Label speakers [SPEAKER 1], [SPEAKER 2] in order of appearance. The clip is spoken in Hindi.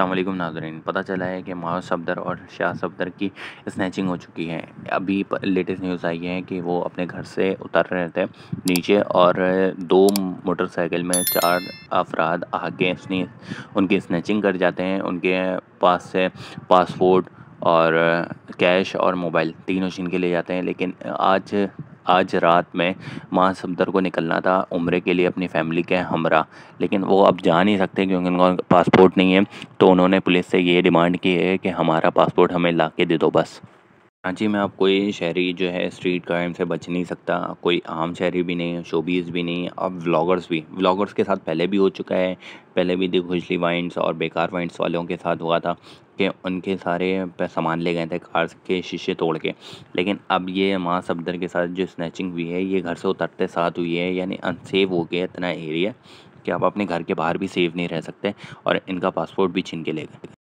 [SPEAKER 1] अल्लाम नाजरीन पता चला है कि माओ सफदर और शाह सफदर की स्नैचिंग हो चुकी है अभी लेटेस्ट न्यूज़ आई है कि वो अपने घर से उतर रहे थे नीचे और दो मोटरसाइकिल में चार अफराद आके उनकी स्नैचिंग कर जाते हैं उनके पास से पासपोर्ट और कैश और मोबाइल तीनों छीन के ले जाते हैं लेकिन आज आज रात में माँ समर को निकलना था उम्र के लिए अपनी फैमिली के हमरा लेकिन वो अब जा नहीं सकते क्योंकि उनका पासपोर्ट नहीं है तो उन्होंने पुलिस से ये डिमांड की है कि हमारा पासपोर्ट हमें ला के दे दो बस हाँ जी में आप कोई शहरी जो है स्ट्रीट क्राइम से बच नहीं सकता कोई आम शहरी भी नहीं शोबीज़ भी नहीं अब व्लॉगर्स भी व्लॉगर्स के साथ पहले भी हो चुका है पहले भी दी खुजली वाइंस और बेकार वाइंस वालों के साथ हुआ था कि उनके सारे सामान ले गए थे कार के शीशे तोड़ के लेकिन अब ये माँ सफदर के साथ जो स्नैचिंग हुई है ये घर से उतरते साथ हुई है यानी अनसेफ हो गया इतना एरिया कि आप अपने घर के बाहर भी सेफ़ नहीं रह सकते और इनका पासपोर्ट भी
[SPEAKER 2] छीन के ले गए